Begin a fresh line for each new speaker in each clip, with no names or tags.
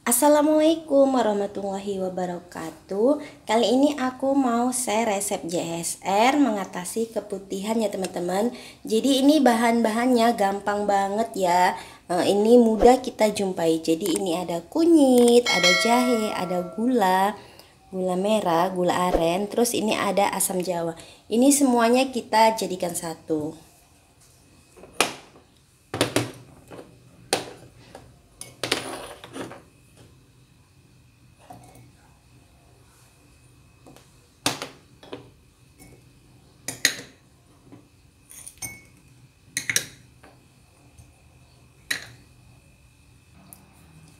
Assalamualaikum warahmatullahi wabarakatuh Kali ini aku mau share resep JSR mengatasi keputihan ya teman-teman Jadi ini bahan-bahannya gampang banget ya eh, Ini mudah kita jumpai Jadi ini ada kunyit, ada jahe, ada gula Gula merah, gula aren, terus ini ada asam jawa Ini semuanya kita jadikan satu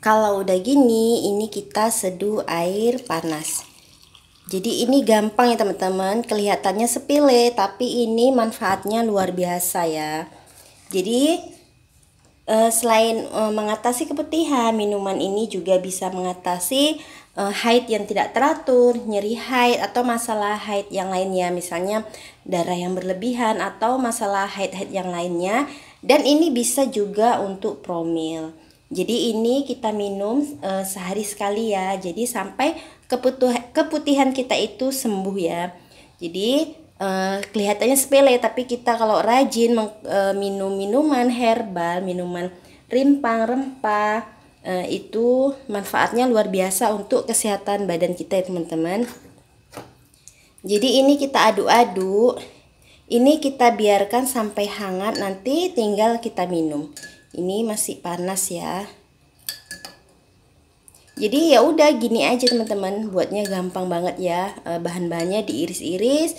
Kalau udah gini, ini kita seduh air panas. Jadi ini gampang ya teman-teman, kelihatannya sepele tapi ini manfaatnya luar biasa ya. Jadi eh, selain eh, mengatasi keputihan, minuman ini juga bisa mengatasi eh, haid yang tidak teratur, nyeri haid atau masalah haid yang lainnya, misalnya darah yang berlebihan atau masalah haid-haid yang lainnya. Dan ini bisa juga untuk promil. Jadi ini kita minum uh, sehari sekali ya. Jadi sampai keputuh, keputihan kita itu sembuh ya. Jadi uh, kelihatannya sepele tapi kita kalau rajin meng, uh, minum minuman herbal, minuman rimpang rempah uh, itu manfaatnya luar biasa untuk kesehatan badan kita ya teman-teman. Jadi ini kita aduk-aduk. Ini kita biarkan sampai hangat nanti tinggal kita minum ini masih panas ya jadi ya udah gini aja teman-teman buatnya gampang banget ya eh, bahan-bahannya diiris-iris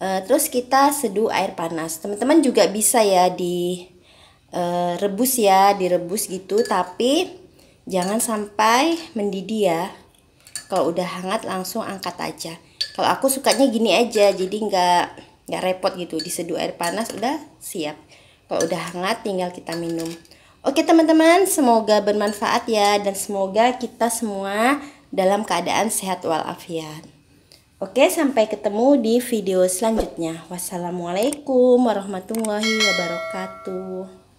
eh, terus kita seduh air panas teman-teman juga bisa ya di eh, rebus ya direbus gitu tapi jangan sampai mendidih ya kalau udah hangat langsung angkat aja kalau aku sukanya gini aja jadi nggak nggak repot gitu diseduh air panas udah siap kalau udah hangat tinggal kita minum. Oke teman-teman, semoga bermanfaat ya dan semoga kita semua dalam keadaan sehat walafiat. Oke, sampai ketemu di video selanjutnya. Wassalamualaikum warahmatullahi wabarakatuh.